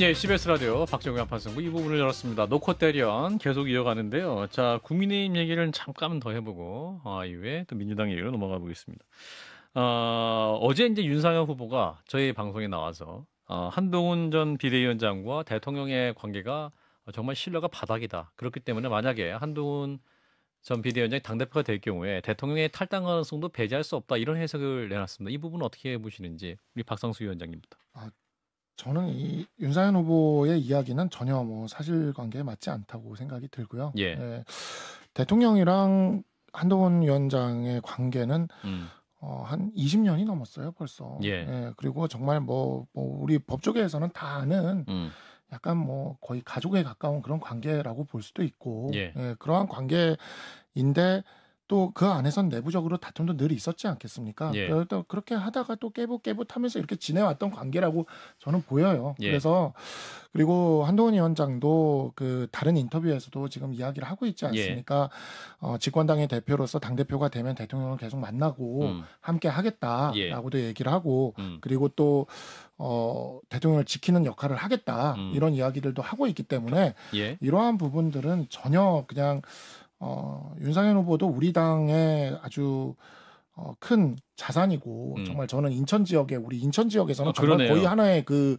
예, CBS 라디오 박정희 한판승부 이 부분을 열었습니다. 노코 대련 계속 이어가는데요. 자, 국민의힘 얘기를 잠깐 더 해보고 아, 이후에 또 민주당 얘기로 넘어가 보겠습니다. 어, 어제 이제 윤상현 후보가 저희 방송에 나와서 어, 한동훈 전 비대위원장과 대통령의 관계가 정말 신뢰가 바닥이다. 그렇기 때문에 만약에 한동훈 전 비대위원장이 당대표가 될 경우에 대통령의 탈당 가능성도 배제할 수 없다. 이런 해석을 내놨습니다. 이 부분 어떻게 보시는지 우리 박상수 위원장님부터. 아, 저는 이 윤사현 후보의 이야기는 전혀 뭐 사실관계에 맞지 않다고 생각이 들고요. 예. 예. 대통령이랑 한동훈 위원장의 관계는 음. 어, 한 20년이 넘었어요, 벌써. 예. 예 그리고 정말 뭐, 뭐 우리 법조계에서는 다 아는 음. 약간 뭐 거의 가족에 가까운 그런 관계라고 볼 수도 있고, 예. 예 그러한 관계인데 또그 안에선 내부적으로 다툼도 늘 있었지 않겠습니까? 예. 그래서 그렇게 하다가 또 깨부 깨부하면서 이렇게 지내왔던 관계라고 저는 보여요. 예. 그래서 그리고 한동훈 위원장도 그 다른 인터뷰에서도 지금 이야기를 하고 있지 예. 않습니까? 예. 어, 집권당의 대표로서 당 대표가 되면 대통령을 계속 만나고 음. 함께 하겠다라고도 예. 얘기를 하고 음. 그리고 또 어, 대통령을 지키는 역할을 하겠다 음. 이런 이야기들도 하고 있기 때문에 예. 이러한 부분들은 전혀 그냥 어, 윤상현 후보도 우리 당의 아주 어, 큰 자산이고 음. 정말 저는 인천 지역에 우리 인천 지역에서는 어, 정말 거의 하나의 그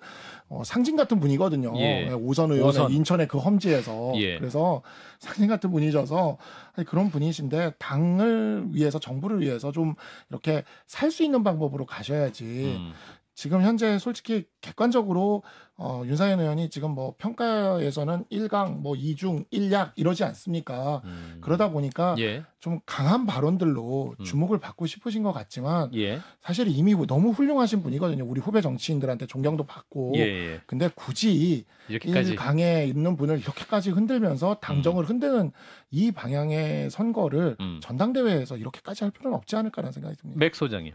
어, 상징 같은 분이거든요. 예. 네, 오선 의원의 오선. 인천의 그 험지에서 예. 그래서 상징 같은 분이셔서 아니, 그런 분이신데 당을 위해서 정부를 위해서 좀 이렇게 살 수 있는 방법으로 가셔야지. 음. 지금 현재 솔직히 객관적으로 어, 윤상현 의원이 지금 뭐 평가에서는 1강, 뭐 2중, 1약 이러지 않습니까? 음. 그러다 보니까 예. 좀 강한 발언들로 음. 주목을 받고 싶으신 것 같지만 예. 사실 이미 너무 훌륭하신 분이거든요. 우리 후배 정치인들한테 존경도 받고 예예. 예. 근데 굳이 이렇게까지. 1강에 있는 분을 이렇게까지 흔들면서 당정을 음. 흔드는 이 방향의 선거를 음. 전당대회에서 이렇게까지 할 필요는 없지 않을까라는 생각이 듭니다. 맥 소장님.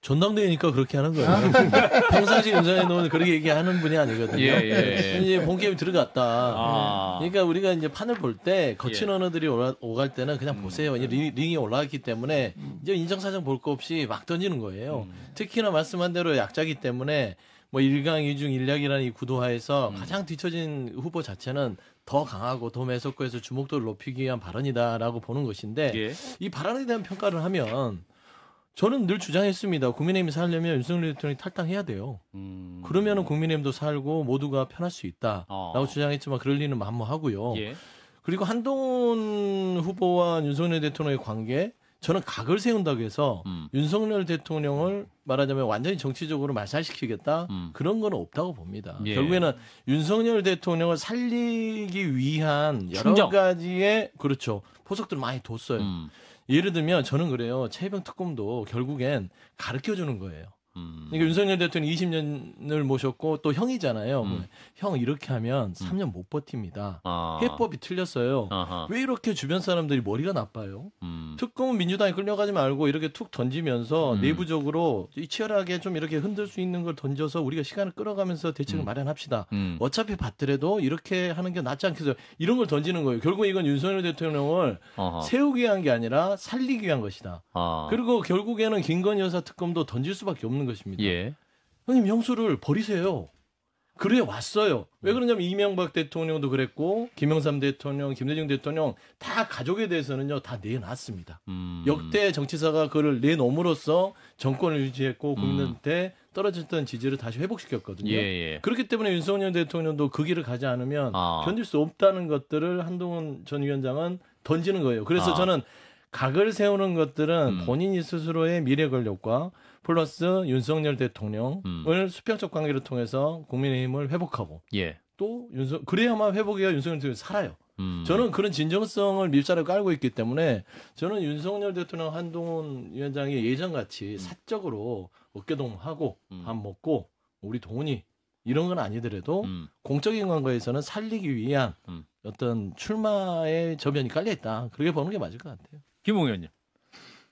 전당대회니까 그렇게 하는 거예요. 평상시 윤상현 의원은 그렇게 얘기하는 분이 아니거든요. 있거든요 예, 예, 예, 이제 본 게임 들어갔다. 아. 그러니까 우리가 이제 판을 볼 때 거친 예. 언어들이 오갈 때는 그냥 음. 보세요. 이제 링, 이올라갔기 때문에 음. 이제 인정사정 볼 거 없이 막 던지는 거예요. 음. 특히나 말씀한 대로 약자기 때문에 뭐 1강, 2중, 1약이라는 이 구도하에서 음. 가장 뒤처진 후보 자체는 더 강하고 더 매섭고 해서 주목도를 높이기 위한 발언이다라고 보는 것인데 예. 이 발언에 대한 평가를 하면 저는 늘 주장했습니다. 국민의힘이 살려면 윤석열 대통령이 탈당해야 돼요. 음... 그러면은 국민의힘도 살고 모두가 편할 수 있다라고 아. 어... 주장했지만 그럴 리는 만무하고요. 뭐 예. 그리고 한동훈 후보와 윤석열 대통령의 관계 저는 각을 세운다고 해서 음. 윤석열 대통령을 말하자면 완전히 정치적으로 말살시키겠다 음. 그런 건 없다고 봅니다. 예. 결국에는 윤석열 대통령을 살리기 위한 여러 충정. 가지의 그렇죠 포석들을 많이 뒀어요. 음. 예를 들면 저는 그래요. 체병 특검도 결국엔 가르쳐 주는 거예요. 음. 그러니까 윤석열 대통령 20년을 모셨고 또 형이잖아요. 음. 형 이렇게 하면 3년 음. 못 버팁니다. 아. 해법이 틀렸어요. 아하. 왜 이렇게 주변 사람들이 머리가 나빠요? 음. 특검은 민주당이 끌려가지 말고 이렇게 툭 던지면서 음. 내부적으로 치열하게 좀 이렇게 흔들 수 있는 걸 던져서 우리가 시간을 끌어가면서 대책을 마련합시다. 어차피 받더라도 이렇게 하는 게 낫지 않겠어요? 이런 걸 던지는 거예요. 결국 이건 윤석열 대통령을 아하. 세우기 위한 게 아니라 살리기 위한 것이다. 아. 그리고 결국에는 김건희 여사 특검도 던질 수밖에 없는 것입니다. 예. 형님 형수를 버리세요. 그래 왔어요. 왜 그러냐면 이명박 대통령도 그랬고 김영삼 대통령, 김대중 대통령 다 가족에 대해서는요 다 내놨습니다. 음. 역대 정치사가 그를 내놓음으로써 정권을 유지했고 국민한테 떨어졌던 지지를 다시 회복시켰거든요. 예, 예. 그렇기 때문에 윤석열 대통령도 그 길을 가지 않으면 아. 견딜 수 없다는 것들을 한동훈 전 위원장은 던지는 거예요. 그래서 아. 저는 각을 세우는 것들은 음. 본인이 스스로의 미래 권력과 플러스 윤석열 대통령을 음. 수평적 관계를 통해서 국민의힘을 회복하고 예. 또 윤석 그래야만 회복해야 윤석열 대통령이 살아요. 음. 저는 그런 진정성을 밀자를 깔고 있기 때문에 저는 윤석열 대통령 한동훈 위원장이 예전같이 음. 사적으로 어깨동무하고 음. 밥 먹고 우리 동훈이 이런 건 아니더라도 음. 공적인 관계에서는 살리기 위한 음. 어떤 출마의 저변이 깔려 있다. 그렇게 보는 게 맞을 것 같아요. 김웅 의원님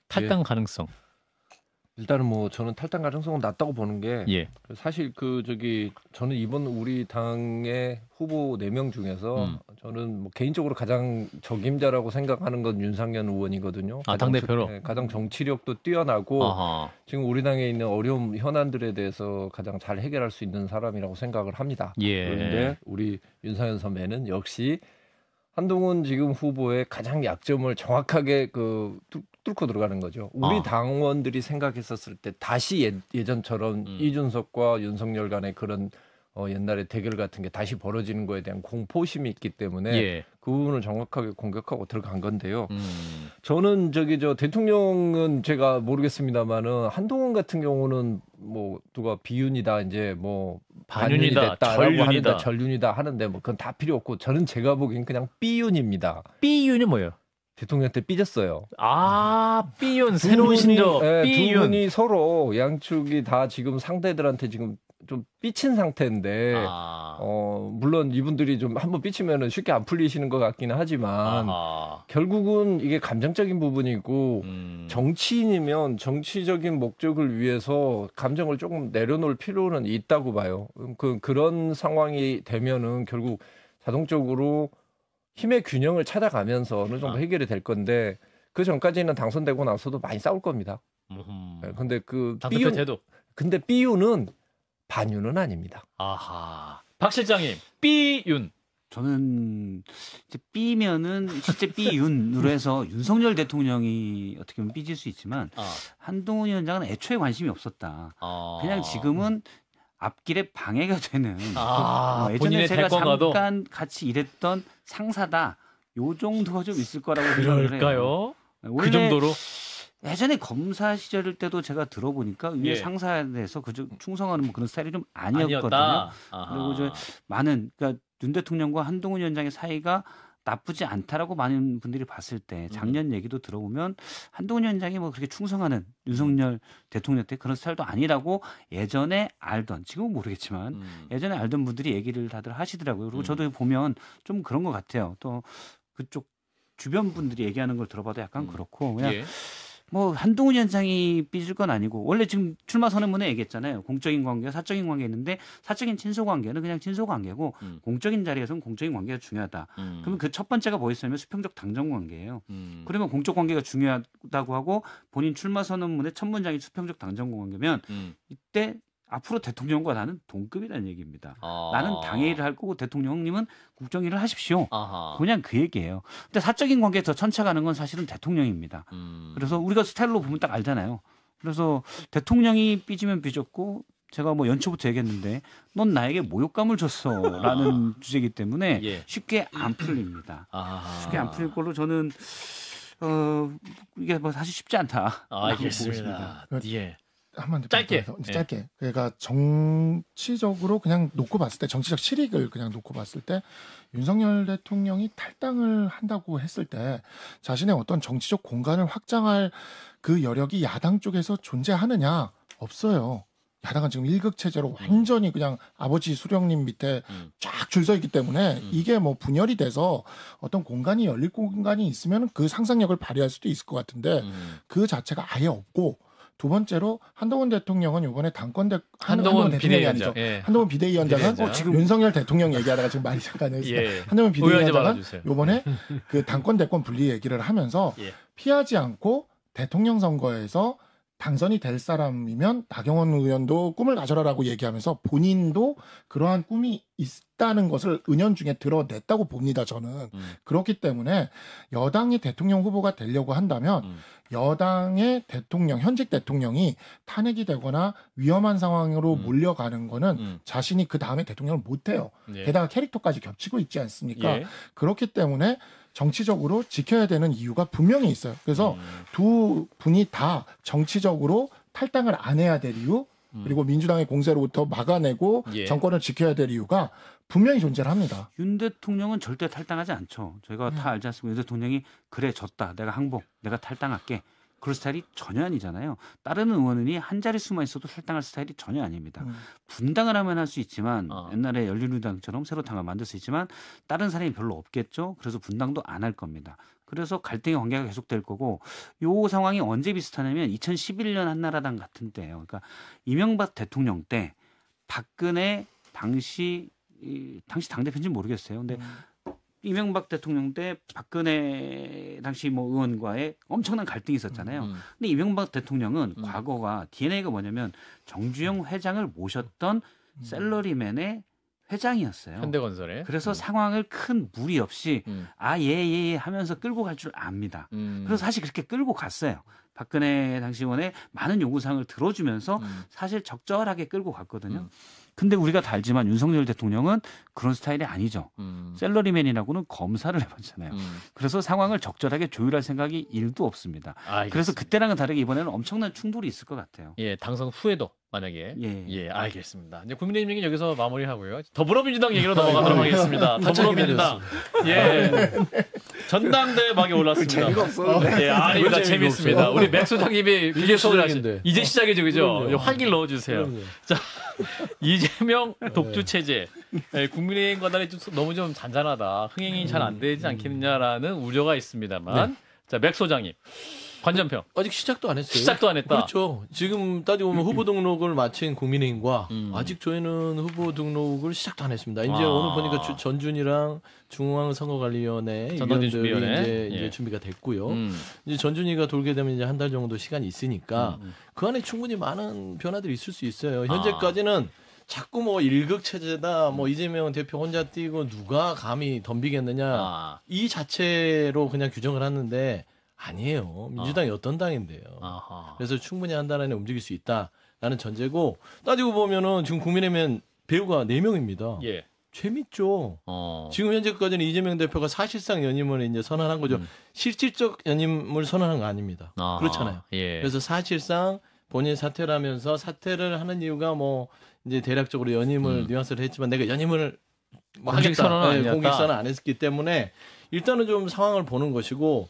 탈당 예. 가능성. 일단은 뭐 저는 탈당 가능성은 낮다고 보는 게 예. 사실 그 저기 저는 이번 우리 당의 후보 네 명 중에서 음. 저는 뭐 개인적으로 가장 적임자라고 생각하는 건 윤상현 의원이거든요. 아, 당 대표로 네, 가장 정치력도 뛰어나고 아하. 지금 우리 당에 있는 어려운 현안들에 대해서 가장 잘 해결할 수 있는 사람이라고 생각을 합니다. 예. 그런데 우리 윤상현 선배는 역시 한동훈 지금 후보의 가장 약점을 정확하게 그 뚫고 들어가는 거죠. 우리 아. 당원들이 생각했었을 때 다시 예, 전처럼 음. 이준석과 윤석열 간의 그런 어, 옛날에 대결 같은 게 다시 벌어지는 거에 대한 공포심이 있기 때문에 예. 그 부분을 정확하게 공격하고 들어간 건데요. 음. 저는 저기 저 대통령은 제가 모르겠습니다만은 한동훈 같은 경우는 뭐 누가 비윤이다 이제 뭐 반윤이 다 됐다라고 전륜이다. 하는데 전륜이다 하는데 뭐 그건 다 필요 없고 저는 제가 보기엔 그냥 비윤입니다 삐윤이 뭐예요? 대통령 한테 삐졌어요. 아, 삐윤 새로운 신조. 네, 삐윤. 두 분이 서로 양측이 다 지금 상대들한테 지금 좀 삐친 상태인데 아. 어 물론 이분들이 좀 한번 삐치면은 쉽게 안 풀리시는 것 같기는 하지만 아하. 결국은 이게 감정적인 부분이고 음. 정치인이면 정치적인 목적을 위해서 감정을 조금 내려놓을 필요는 있다고 봐요. 그 그런 상황이 되면은 결국 자동적으로 힘의 균형을 찾아가면서 어느 정도 아. 해결이 될 건데 그 전까지는 당선되고 나서도 많이 싸울 겁니다. 네, 근데 그 비유 근데 비유는반유는 아닙니다. 아하. 박 실장님, 비윤. 저는 이제 삐면은 실제 삐윤으로 해서 윤석열 대통령이 어떻게 보면 삐질 수 있지만 아. 한동훈 위원장은 애초에 관심이 없었다. 아. 그냥 지금은 앞길에 방해가 되는 아, 뭐 예전에 제가 대권과도? 잠깐 같이 일했던 상사다 요 정도가 좀 있을 거라고 그럴까요? 네, 그 정도로 예전에 검사 시절 일 때도 제가 들어보니까 위에 예. 상사에 대해서 그저 충성하는 뭐 그런 스타일이 좀 아니었거든요. 그리고 저 많은 그러니까 윤 대통령과 한동훈 위원장의 사이가 나쁘지 않다라고 많은 분들이 봤을 때 음. 작년 얘기도 들어보면 한동훈 위원장이 뭐 그렇게 충성하는 윤석열 대통령 때 그런 스타일도 아니라고 예전에 알던 지금은 모르겠지만 음. 예전에 알던 분들이 얘기를 다들 하시더라고요. 그리고 음. 저도 보면 좀 그런 것 같아요. 또 그쪽 주변 분들이 얘기하는 걸 들어봐도 약간 그렇고 그냥 예. 뭐 한동훈 현상이 삐질 건 아니고 원래 지금 출마 선언문에 얘기했잖아요. 공적인 관계와 사적인 관계 있는데 사적인 친소 관계는 그냥 친소 관계고 음. 공적인 자리에서는 공적인 관계가 중요하다. 음. 그러면 그 첫 번째가 뭐였냐면 수평적 당정 관계예요. 음. 그러면 공적 관계가 중요하다고 하고 본인 출마 선언문의 첫 문장이 수평적 당정 관계면 음. 이때 앞으로 대통령과 나는 동급이라는 얘기입니다. 아. 나는 당의 일을 할 거고 대통령님은 국정일을 하십시오. 아하. 그냥 그 얘기예요. 근데 사적인 관계에 더 천착하는 건 사실은 대통령입니다. 음. 그래서 우리가 스타일로 보면 딱 알잖아요. 그래서 대통령이 삐지면 삐졌고 제가 뭐 연초부터 얘기했는데 넌 나에게 모욕감을 줬어라는 주제이기 때문에 예. 쉽게 안 풀립니다. 아. 쉽게 안 풀릴 걸로 저는 어 이게 뭐 사실 쉽지 않다. 아, 알겠습니다. 예. 한번 짧게 네. 짧게 그러니까 정치적으로 그냥 놓고 봤을 때 정치적 실익을 그냥 놓고 봤을 때 윤석열 대통령이 탈당을 한다고 했을 때 자신의 어떤 정치적 공간을 확장할 그 여력이 야당 쪽에서 존재하느냐 없어요. 야당은 지금 일극 체제로 음. 완전히 그냥 아버지 수령님 밑에 음. 쫙줄 서 있기 때문에 음. 이게 뭐 분열이 돼서 어떤 공간이 열릴 공간이 있으면 그 상상력을 발휘할 수도 있을 것 같은데 그 자체가 아예 없고 두 번째로 한동훈 대통령은 이번에 당권 대 한동훈, 비대위원장 예. 한동훈 비대위원장은 비대위 어, 지금 윤석열 대통령 얘기하다가 지금 말이 잠깐 했어요. 예. 한동훈 비대위원장은 이번에 예. 그 당권 대권 분리 얘기를 하면서 예. 피하지 않고 대통령 선거에서 당선이 될 사람이면 나경원 의원도 꿈을 가져라라고 얘기하면서 본인도 그러한 꿈이 있다는 것을 은연중에 드러냈다고 봅니다. 저는 음. 그렇기 때문에 여당의 대통령 후보가 되려고 한다면 음. 여당의 대통령 현직 대통령이 탄핵이 되거나 위험한 상황으로 음. 몰려가는 거는 음. 자신이 그 다음에 대통령을 못 해요. 예. 게다가 캐릭터까지 겹치고 있지 않습니까? 예. 그렇기 때문에 정치적으로 지켜야 되는 이유가 분명히 있어요. 그래서 음. 두 분이 다 정치적으로 탈당을 안 해야 될 이유 음. 그리고 민주당의 공세로부터 막아내고 예. 정권을 지켜야 될 이유가 분명히 존재를 합니다. 윤 대통령은 절대 탈당하지 않죠. 저희가 음. 다 알지 않습니까? 윤 대통령이 그래 졌다. 내가 항복. 내가 탈당할게. 그런 스타일이 전혀 아니잖아요. 다른 의원이 한자리수만 있어도 탈당할 스타일이 전혀 아닙니다. 음. 분당을 하면 할 수 있지만 어. 옛날에 열린우당처럼 새로 당을 만들 수 있지만 다른 사람이 별로 없겠죠. 그래서 분당도 안 할 겁니다. 그래서 갈등의 관계가 계속될 거고 요 상황이 언제 비슷하냐면 2011년 한나라당 같은 때예요. 그러니까 이명박 대통령 때 박근혜 당시 이, 당시 당 대표인지 모르겠어요. 근데 음. 이명박 대통령 때 박근혜 당시 뭐 의원과의 엄청난 갈등이 있었잖아요. 음. 음. 근데 이명박 대통령은 음. 과거가 DNA가 뭐냐면 정주영 음. 회장을 모셨던 음. 셀러리맨의 회장이었어요. 현대건설에. 그래서 음. 상황을 큰 무리 없이 음. 아예예 예, 예, 하면서 끌고 갈 줄 압니다. 음. 그래서 사실 그렇게 끌고 갔어요. 박근혜 당시 의원의 많은 요구사항을 들어주면서 음. 사실 적절하게 끌고 갔거든요. 근데 우리가 달지만 윤석열 대통령은 그런 스타일이 아니죠. 음. 셀러리맨이라고는 검사를 해봤잖아요. 음. 그래서 상황을 적절하게 조율할 생각이 일도 없습니다. 알겠습니다. 그래서 그때랑은 다르게 이번에는 엄청난 충돌이 있을 것 같아요. 예, 당선 후에도 만약에 예, 예 알겠습니다. 이제 국민의힘 얘기 여기서 마무리하고요. 더불어민주당 얘기로 넘어가도록 예. 하겠습니다. 더불어민주당 예. 전당대회막에 그 올랐습니다. 재미없어. 예, 아닙니다. 재밌습니다. 우리 맥 소장님이 이제 소장인데 어. 이제 시작이죠, 그죠? 환기를 넣어주세요. 그럼요. 자, 이재명 네. 독주 체제 네, 국민의힘 관단이좀 너무 좀 잔잔하다. 흥행이 잘 안 되지 않겠느냐라는 우려가 있습니다만, 네. 자맥 소장님. 관전평. 아직 시작도 안 했어요. 시작도 안 했다. 그렇죠. 지금 따지고 보면 음, 음. 후보 등록을 마친 국민의힘과 음. 아직 저희는 후보 등록을 시작도 안 했습니다. 이제 아. 오늘 보니까 주, 전준이랑 중앙선거관리위원회 위원들이 준비위원회. 이제, 이제 예. 준비가 됐고요. 음. 이제 전준이가 돌게 되면 이제 한 달 정도 시간이 있으니까 음, 음. 그 안에 충분히 많은 변화들이 있을 수 있어요. 아. 현재까지는 아. 자꾸 뭐 일극 체제다 뭐 이재명 대표 혼자 뛰고 누가 감히 덤비겠느냐 아. 이 자체로 그냥 규정을 하는데 아니에요. 민주당이 아. 어. 떤 당인데요. 아하. 그래서 충분히 한 달 안에 움직일 수 있다라는 전제고 따지고 보면은 지금 국민의힘 배우가 4 명입니다. 예. 재밌죠. 어. 지금 현재까지는 이재명 대표가 사실상 연임을 이제 선언한 거죠. 음. 실질적 연임을 선언한 거 아닙니다. 아하. 그렇잖아요. 예. 그래서 사실상 본인 사퇴를 하면서 사퇴를 하는 이유가 뭐 이제 대략적으로 연임을 음. 뉘앙스를 했지만 내가 연임을 뭐 하겠다. 공익선언 네, 공익선언 안 했기 때문에 일단은 좀 상황을 보는 것이고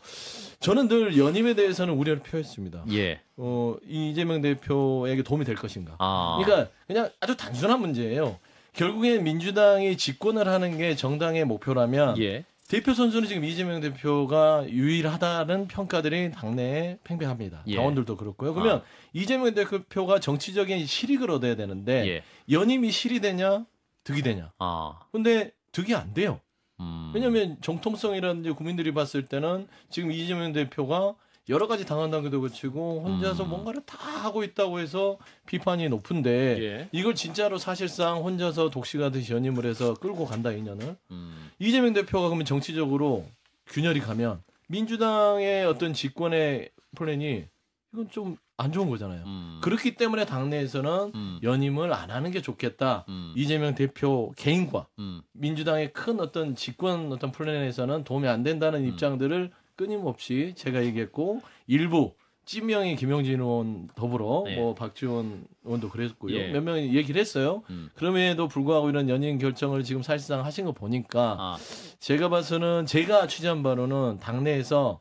저는 늘 연임에 대해서는 우려를 표했습니다. 예. 어, 이재명 대표에게 도움이 될 것인가. 아. 그러니까 그냥 아주 단순한 문제예요. 결국에 민주당이 집권을 하는 게 정당의 목표라면 예. 대표 선수는 지금 이재명 대표가 유일하다는 평가들이 당내에 팽배합니다. 예. 당원들도 그렇고요. 그러면 아. 이재명 대표가 정치적인 실익을 얻어야 되는데 예. 연임이 실이 되냐 득이 되냐. 아. 근데 득이 안 돼요. 음. 왜냐하면 정통성이라든지 국민들이 봤을 때는 지금 이재명 대표가 여러 가지 당한다고도 거치고 혼자서 음. 뭔가를 다 하고 있다고 해서 비판이 높은데 예. 이걸 진짜로 사실상 혼자서 독식하듯이 연임을 해서 끌고 간다 인연을 음. 이재명 대표가 그러면 정치적으로 균열이 가면 민주당의 어떤 집권의 플랜이 이건 좀안 좋은 거잖아요. 음. 그렇기 때문에 당내에서는 음. 연임을 안 하는 게 좋겠다. 음. 이재명 대표 개인과 음. 민주당의 큰 어떤 집권 어떤 플랜에서는 도움이 안 된다는 음. 입장들을 끊임없이 제가 얘기했고 일부 찐명이 김영진 의원 더불어 네. 뭐 박지원 의원도 그랬고요. 예. 몇 명이 얘기를 했어요. 음. 그럼에도 불구하고 이런 연임 결정을 지금 사실상 하신 거 보니까 아. 제가 봐서는 제가 취재한 바로는 당내에서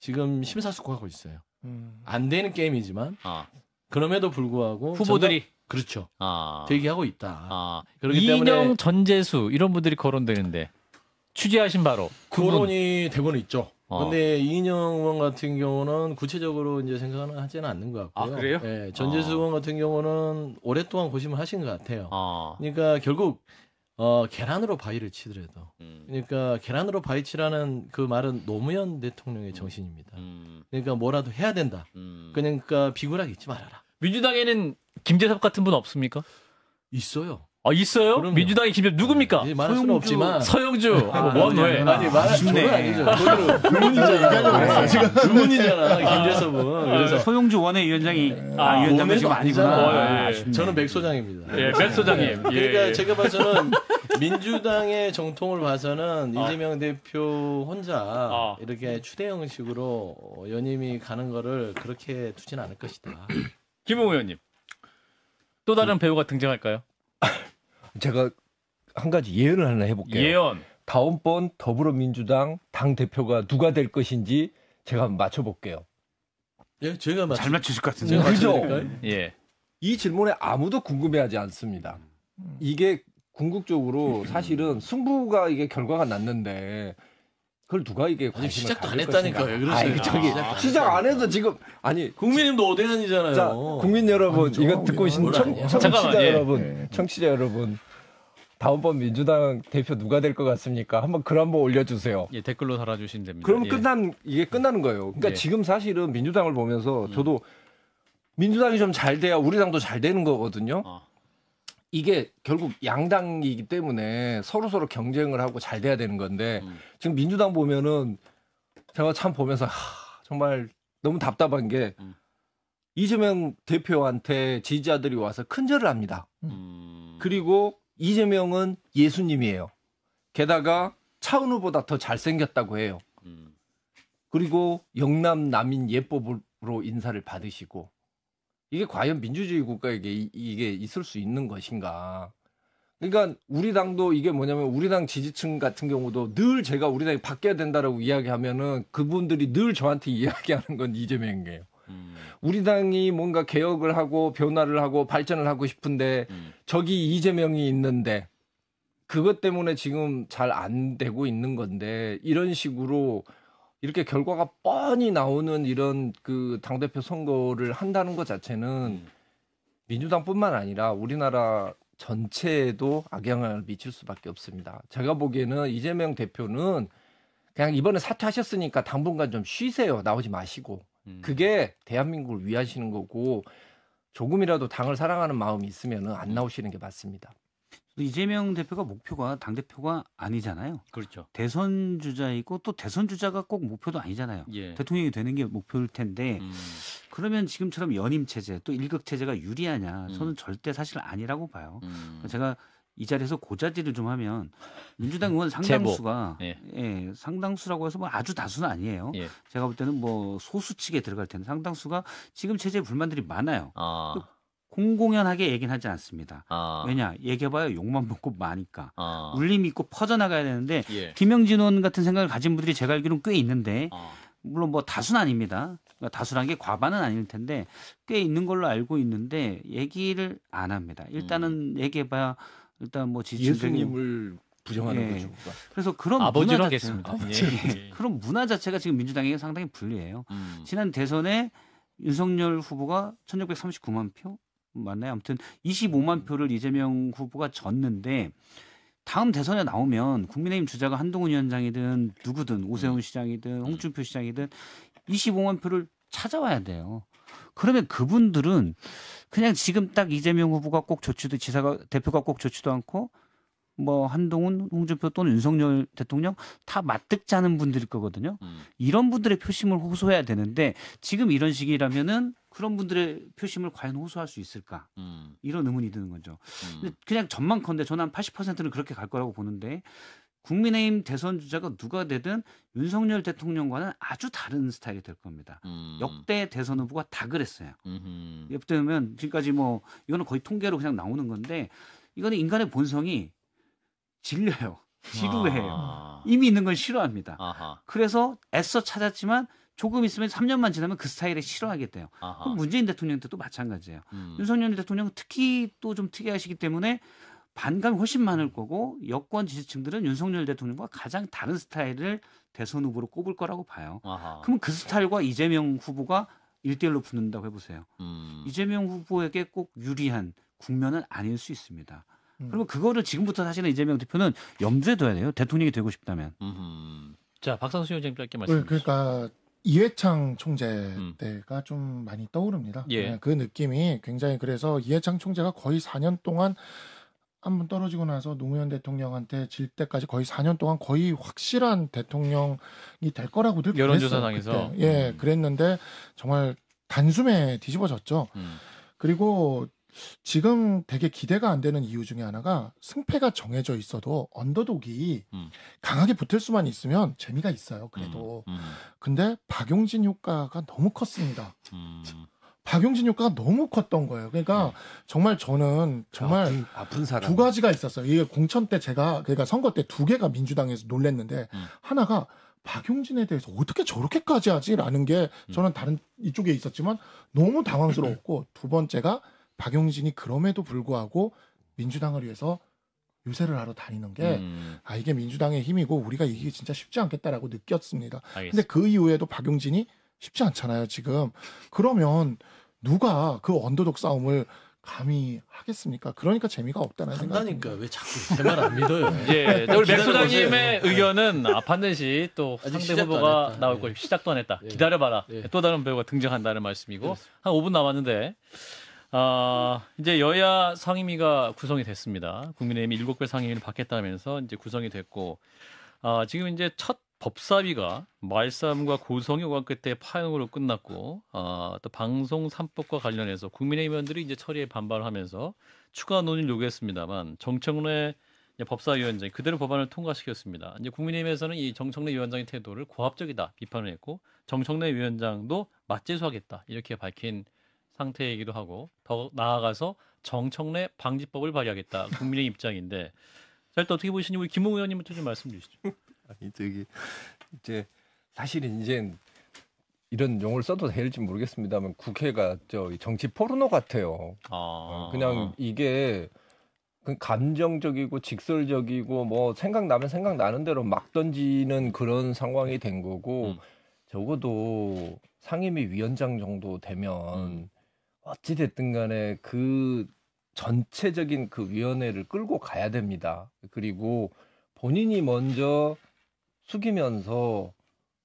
지금 심사숙고하고 있어요. 음. 안 되는 게임이지만 아. 그럼에도 불구하고 후보들이 전자, 그렇죠. 아. 대기하고 있다. 아. 그렇기 이인영 때문에 전재수 이런 분들이 거론되는데 취재하신 바로 거론이 되고 분 있죠. 그런데 어. 이인영 의원 같은 경우는 구체적으로 이제 생각은 하지는 않는 것 같고요. 아, 그래요? 예, 전재수 어. 의원 같은 경우는 오랫동안 고심을 하신 것 같아요. 어. 그러니까 결국 어, 계란으로 바위를 치더라도. 음. 그러니까 계란으로 바위 치라는 그 말은 노무현 대통령의 음. 정신입니다. 음. 그러니까 뭐라도 해야 된다. 음. 그러니까 비굴하게 있지 말아라. 민주당에는 김재섭 같은 분 없습니까? 있어요. 아 있어요? 그럼요. 민주당의 김 누굽니까? 예, 말할 수는 없지만 서영주 아, 원회 뭐 아, 아니 말할 수는 아니죠. 아, 의문이잖아. 지금 이잖아 김재섭은 아, 그래서 서영주 원회 위원장이 아, 아 위원장이 지금 아니구나. 어, 예, 예. 저는 맥 소장입니다. 예, 맥 소장님. 네. 예, 그러니까 제가 봐서는 민주당의 정통을 봐서는 이재명 대표 혼자 이렇게 추대 형식으로 연임이 가는 거를 그렇게 두진 않을 것이다. 김웅 의원님. 또 다른 배우가 등장할까요? 제가 한 가지 예언을 하나 해볼게요. 예언. 다음번 더불어민주당 당 대표가 누가 될 것인지 제가 한번 맞춰볼게요. 예, 제가 맞추... 잘 맞추실 것 같은데요. 그죠? 예. 이 질문에 아무도 궁금해하지 않습니다. 이게 궁극적으로 사실은 승부가 이게 결과가 났는데 그걸 누가 이게 관심 아니, 시작도 안 했다니까요. 그러세 저기 아, 시작 안해도 지금 아니 국민님도 어대단이잖아요. 국민 여러분 아니죠. 이거 듣고 계신 청, 취자 예. 여러분, 예. 청취자 여러분 다음번 민주당 대표 누가 될 것 같습니까? 한번 글 한번 올려주세요. 예, 댓글로 달아주시면 됩니다. 그러면 예. 끝난 이게 끝나는 거예요. 그러니까 예. 지금 사실은 민주당을 보면서 음. 저도 민주당이 좀 잘 돼야 우리 당도 잘 되는 거거든요. 아. 이게 결국 양당이기 때문에 서로 서로 경쟁을 하고 잘 돼야 되는 건데 음. 지금 민주당 보면은 제가 참 보면서 하, 정말 너무 답답한 게 음. 이재명 대표한테 지지자들이 와서 큰절을 합니다. 음. 음. 그리고 이재명은 예수님이에요. 게다가 차은우보다 더 잘생겼다고 해요. 음. 그리고 영남 남인 예법으로 인사를 받으시고 이게 과연 민주주의 국가에게 이, 이게 있을 수 있는 것인가? 그러니까 우리 당도 이게 뭐냐면 우리 당 지지층 같은 경우도 늘 제가 우리 당이 바뀌어야 된다라고 이야기하면은 그분들이 늘 저한테 이야기하는 건 이재명이에요. 음. 우리 당이 뭔가 개혁을 하고 변화를 하고 발전을 하고 싶은데 음. 저기 이재명이 있는데 그것 때문에 지금 잘 안 되고 있는 건데 이런 식으로 이렇게 결과가 뻔히 나오는 이런 그 당대표 선거를 한다는 것 자체는 음. 민주당뿐만 아니라 우리나라 전체에도 악영향을 미칠 수밖에 없습니다. 제가 보기에는 이재명 대표는 그냥 이번에 사퇴하셨으니까 당분간 좀 쉬세요. 나오지 마시고. 음. 그게 대한민국을 위하시는 거고 조금이라도 당을 사랑하는 마음이 있으면 안 음. 나오시는 게 맞습니다. 이재명 대표가 목표가 당 대표가 아니잖아요. 그렇죠. 대선 주자이고 또 대선 주자가 꼭 목표도 아니잖아요. 예. 대통령이 되는 게 목표일 텐데 음. 그러면 지금처럼 연임 체제 또 일극 체제가 유리하냐? 음. 저는 음. 절대 사실 아니라고 봐요. 음. 그러니까 제가 이 자리에서 고자질을 좀 하면 민주당 음. 의원 상당수가 예. 예. 상당수라고 해서 뭐 아주 다수는 아니에요. 예. 제가 볼 때는 뭐소수 측에 들어갈 텐데 상당수가 지금 체제에 불만들이 많아요. 아. 그 공공연하게 얘기는 하지 않습니다. 아. 왜냐 얘기해봐야 욕만 먹고 마니까 아. 울림 있고 퍼져나가야 되는데 예. 김영진원 같은 생각을 가진 분들이 제가 알기로는 꽤 있는데 아. 물론 뭐 다수는 아닙니다. 그러니까 다수란 게 과반은 아닐 텐데 꽤 있는 걸로 알고 있는데 얘기를 안 합니다. 일단은 음. 얘기해봐야 일단 뭐지지층님을 부정하는 예. 거죠. 그러니까. 그래서 그런 문화 자체입니 예. 예. 그런 문화 자체가 지금 민주당에게 상당히 불리해요. 음. 지난 대선에 윤석열 후보가 1,639만 표, 맞나요? 아무튼 25만 표를 이재명 후보가 졌는데 다음 대선에 나오면 국민의힘 주자가 한동훈 위원장이든 누구든 오세훈 시장이든 홍준표 시장이든 25만 표를 찾아와야 돼요. 그러면 그분들은 그냥 지금 딱 이재명 후보가 꼭 좋지도 지사가 대표가 꼭 좋지도 않고 뭐 한동훈, 홍준표 또는 윤석열 대통령 다 맞득지 않은 분들일 거거든요. 음. 이런 분들의 표심을 호소해야 되는데 지금 이런 식이라면은 그런 분들의 표심을 과연 호소할 수 있을까 음. 이런 의문이 드는 거죠. 음. 그냥 전망컨대 저는 한 80%는 그렇게 갈 거라고 보는데 국민의힘 대선 주자가 누가 되든 윤석열 대통령과는 아주 다른 스타일이 될 겁니다. 음. 역대 대선 후보가 다 그랬어요. 옆대면 지금까지 뭐 이거는 거의 통계로 그냥 나오는 건데 이거는 인간의 본성이 질려요. 지루해요. 아. 이미 있는 건 싫어합니다. 아하. 그래서 애써 찾았지만 조금 있으면 3년만 지나면 그 스타일에 싫어하겠대요 그럼 문재인 대통령 때도 마찬가지예요. 음. 윤석열 대통령 은 특히 또 좀 특이하시기 때문에 반감이 훨씬 많을 거고 여권 지지층들은 윤석열 대통령과 가장 다른 스타일을 대선 후보로 꼽을 거라고 봐요. 아하. 그러면 그 스타일과 이재명 후보가 1대1로 붙는다고 해보세요. 음. 이재명 후보에게 꼭 유리한 국면은 아닐 수 있습니다. 음. 그러면 그거를 지금부터 사실은 이재명 대표는 염두에 둬야 돼요. 대통령이 되고 싶다면. 음흠. 자 박상수 의원님 짧게 네, 말씀해 주세요. 네, 그러니까 이회창 총재 음. 때가 좀 많이 떠오릅니다. 예. 네, 그 느낌이 굉장히 그래서 이회창 총재가 거의 4년 동안 한번 떨어지고 나서 노무현 대통령한테 질 때까지 거의 4년 동안 거의 확실한 대통령이 될 거라고들 여론조사상에서 예 음. 그랬는데 정말 단숨에 뒤집어졌죠. 음. 그리고 지금 되게 기대가 안 되는 이유 중에 하나가 승패가 정해져 있어도 언더독이 음. 강하게 붙을 수만 있으면 재미가 있어요. 음. 그래도 음, 음. 근데 박용진 효과가 너무 컸습니다. 음. 박용진 효과가 너무 컸던 거예요. 그러니까 네. 정말 저는 정말 아픈, 아픈 사람 두 가지가 있었어요. 이게 공천 때 제가 그러니까 선거 때 두 개가 민주당에서 놀랬는데 음. 하나가 박용진에 대해서 어떻게 저렇게까지 하지라는 게 저는 다른 이쪽에 있었지만 너무 당황스러웠고 두 번째가 박용진이 그럼에도 불구하고 민주당을 위해서 유세를 하러 다니는 게, 음. 아, 이게 민주당의 힘이고, 우리가 이기기 진짜 쉽지 않겠다라고 느꼈습니다. 알겠습니다. 근데 그 이후에도 박용진이 쉽지 않잖아요, 지금. 그러면 누가 그 언더독 싸움을 감히 하겠습니까? 그러니까 재미가 없다는 생각. 이다니까왜 자꾸 제 말 안 믿어요? 예, 네, 우리 맥 소장님의 네. 의견은 아, 반드시 또 상대 후보가 예. 나올 거예요. 시작도 안 했다. 예. 기다려봐라. 예. 또 다른 배우가 등장한다는 말씀이고 그렇습니다. 한 5분 남았는데 아, 이제 여야 상임위가 구성이 됐습니다. 국민의힘이 곱개 상임위를 받겠다면서 이제 구성이 됐고 아, 지금 이제 첫 법사위가 말싸과 고성의 오간 끝에 파행으로 끝났고 어, 또 방송 3법과 관련해서 국민의힘 의원들이 이제 처리에 반발하면서 추가 논의를 요구했습니다만 정청래 법사위원장이 그대로 법안을 통과시켰습니다. 이제 국민의힘에서는 이 정청래 위원장의 태도를 고압적이다 비판을 했고 정청래 위원장도 맞재수하겠다 이렇게 밝힌 상태이기도 하고 더 나아가서 정청래 방지법을 발의하겠다 국민의 입장인데 자, 일단 어떻게 보시니 우리 김웅 의원님부터 좀 말씀 주시죠. 아니 저기 이제 사실 이제 이런 용어를 써도 될지 모르겠습니다만 국회가 저 정치 포르노 같아요. 아... 어, 그냥 이게 그 감정적이고 직설적이고 뭐 생각나면 생각나는 대로 막 던지는 그런 상황이 된 거고 음. 적어도 상임위 위원장 정도 되면 음. 어찌 됐든 간에 그 전체적인 그 위원회를 끌고 가야 됩니다. 그리고 본인이 먼저 숙이면서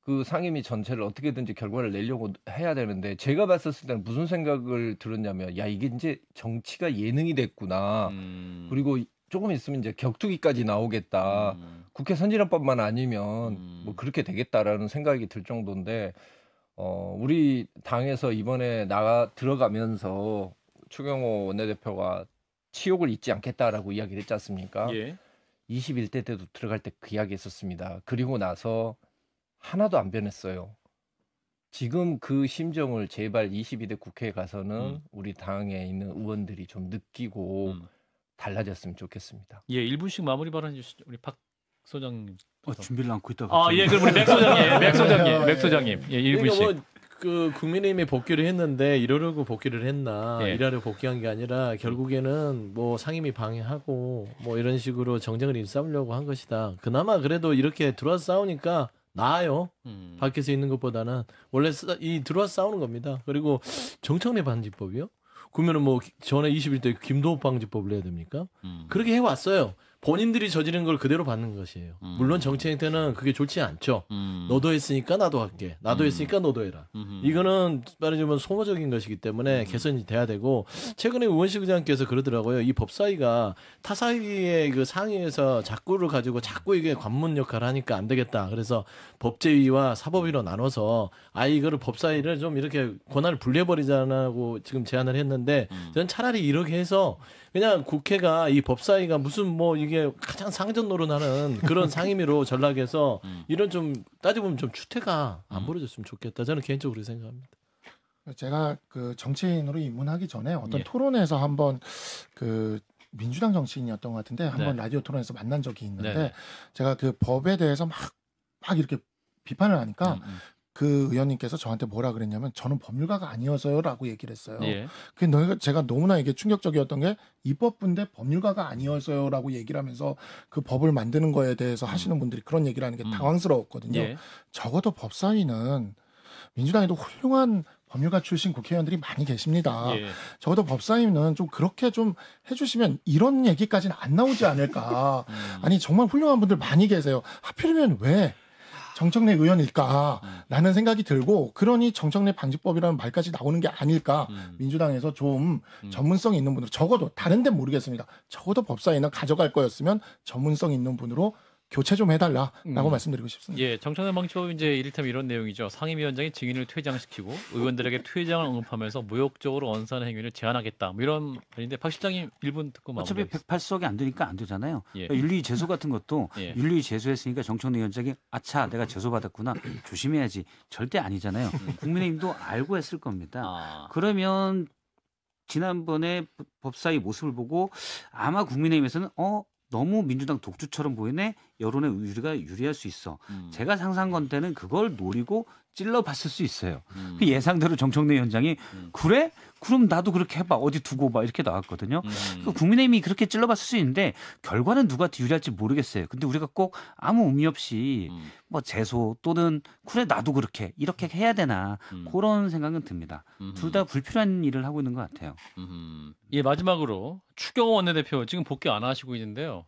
그 상임위 전체를 어떻게든지 결과를 내려고 해야 되는데 제가 봤었을 때는 무슨 생각을 들었냐면 야 이게 이제 정치가 예능이 됐구나 음. 그리고 조금 있으면 이제 격투기까지 나오겠다 음. 국회 선진화법만 아니면 음. 뭐 그렇게 되겠다라는 생각이 들 정도인데 어, 우리 당에서 이번에 나가 들어가면서 추경호 원내대표가 치욕을 잊지 않겠다라고 이야기를 했지 않습니까? 예. 21대 때도 들어갈 때 그 이야기 했었습니다. 그리고 나서 하나도 안 변했어요. 지금 그 심정을 제발 22대 국회에 가서는 음. 우리 당에 있는 의원들이 좀 느끼고 음. 달라졌으면 좋겠습니다. 예, 1분씩 마무리 발언 주시죠. 우리 박 소장님. 어, 아, 준비를 안고 있다가. 아, 예, 그럼 우리 맥 소장님, 네, 맥 소장님, 네. 맥 소장님. 예, 1분씩. 그러그 뭐, 국민의힘에 복귀를 했는데 이러려고 복귀를 했나 예. 일하려 복귀한 게 아니라 결국에는 뭐 상임위 방해하고 뭐 이런 식으로 정쟁을 일삼으려고 한 것이다. 그나마 그래도 이렇게 들어와서 싸우니까 나아요. 음. 밖에서 있는 것보다는 원래 이 들어와서 싸우는 겁니다. 그리고 정청래 반지법이요. 그러면은 뭐 전에 21대 김도호 방지법을 해야 됩니까? 음. 그렇게 해왔어요. 본인들이 저지른 걸 그대로 받는 것이에요. 음. 물론 정치 행태는 그게 좋지 않죠. 음. 너도 했으니까 나도 할게. 나도 음. 했으니까 너도 해라. 음 이거는 말하자면 소모적인 것이기 때문에 음. 개선이 돼야 되고 최근에 우원식 의장께서 그러더라고요. 이 법사위가 타사위의 그 상위에서 자꾸를 가지고 자꾸 이게 관문 역할을 하니까 안 되겠다. 그래서 법제위와 사법위로 나눠서 아 이거를 법사위를 좀 이렇게 권한을 분리해버리자고 지금 제안을 했는데 음. 저는 차라리 이렇게 해서 그냥 국회가 이 법사위가 무슨 뭐 이게 이게 가장 상전 노릇하는 그런 상임위로 전락해서 음. 이런 좀따져 보면 좀 추태가 안 음. 벌어졌으면 좋겠다. 저는 개인적으로 생각합니다. 제가 그 정치인으로 입문하기 전에 어떤 예. 토론에서 한번 그 민주당 정치인이었던 것 같은데 한번 네. 라디오 토론에서 만난 적이 있는데 네, 네. 제가 그 법에 대해서 막 막 이렇게 비판을 하니까 음, 음. 그 의원님께서 저한테 뭐라 그랬냐면 저는 법률가가 아니어서요라고 얘기를 했어요. 예. 그 제가 너무나 이게 충격적이었던 게 입법부인데 법률가가 아니어서요라고 얘기를 하면서 그 법을 만드는 거에 대해서 음. 하시는 분들이 그런 얘기를 하는 게 음. 당황스러웠거든요. 예. 적어도 법사위는 민주당에도 훌륭한 법률가 출신 국회의원들이 많이 계십니다. 예. 적어도 법사위는 좀 그렇게 좀 해주시면 이런 얘기까지는 안 나오지 않을까. 음. 아니 정말 훌륭한 분들 많이 계세요. 하필이면 왜 정청래 의원일까라는 음. 생각이 들고 그러니 정청래 방지법이라는 말까지 나오는 게 아닐까 음. 민주당에서 좀 음. 전문성 이 있는 분으로 적어도 다른 데 모르겠습니다. 적어도 법사위는 가져갈 거였으면 전문성 있는 분으로 교체 좀 해달라라고 음. 말씀드리고 싶습니다. 예, 정청래 방법 이제 이를테면 이런 내용이죠. 상임위원장이 증인을 퇴장시키고 의원들에게 퇴장을 언급하면서 모욕적으로 언사하는 행위를 제한하겠다. 뭐 이런 말인데 박 실장님 1분 듣고 마무리. 어차피 108석이 안 되니까 안 되잖아요. 예. 그러니까 윤리 제소 같은 것도 예. 윤리 제소했으니까 정청래 위원장이 아차 내가 제소 받았구나 조심해야지 절대 아니잖아요. 음. 국민의힘도 알고 했을 겁니다. 아. 그러면 지난번에 법사위 모습을 보고 아마 국민의힘에서는 어 너무 민주당 독주처럼 보이네 여론의 유리가 유리할 수 있어. 음. 제가 상상건때는 그걸 노리고 찔러봤을 수 있어요. 음. 그 예상대로 정청래 위원장이 음. 그래? 그럼 나도 그렇게 해봐 어디 두고 봐 이렇게 나왔거든요. 음. 그 국민의힘이 그렇게 찔러봤을 수 있는데 결과는 누가한테 유리할지 모르겠어요. 근데 우리가 꼭 아무 의미 없이 음. 뭐 재소 또는 그래 나도 그렇게 이렇게 음. 해야 되나 음. 그런 생각은 듭니다. 음. 둘다 불필요한 일을 하고 있는 것 같아요. 음. 예 마지막으로 추경 원내대표 지금 복귀 안 하시고 있는데요.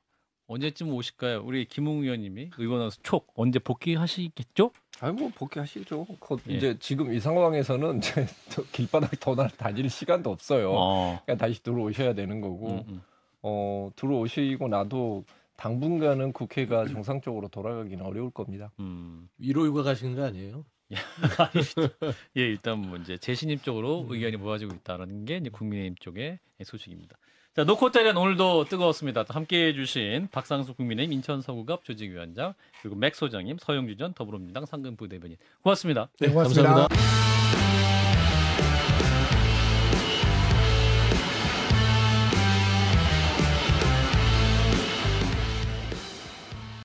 언제쯤 오실까요? 우리 김웅 의원님이 의원으로서 촉 언제 복귀하시겠죠? 아니 뭐 복귀하시죠. 그 예. 이제 지금 이 상황에서는 이제 길바닥 더날 다닐 시간도 없어요. 어. 그러니까 다시 들어오셔야 되는 거고 음, 음. 어 들어오시고 나도 당분간은 국회가 정상적으로 돌아가기는 어려울 겁니다. 음. 위로 육가가시는거 아니에요? 예. 예, 일단 뭐 이제 재신임 쪽으로 의견이 모아지고 있다는 게 국민의힘 쪽의 소식입니다. 자, 노코텔은 오늘도 뜨거웠습니다. 함께 해주신 박상수 국민의힘 인천서구갑 조직위원장, 그리고 맥 소장님, 서영주 전 더불어민주당 상근부 대변인. 고맙습니다. 네, 고맙습니다. 감사합니다.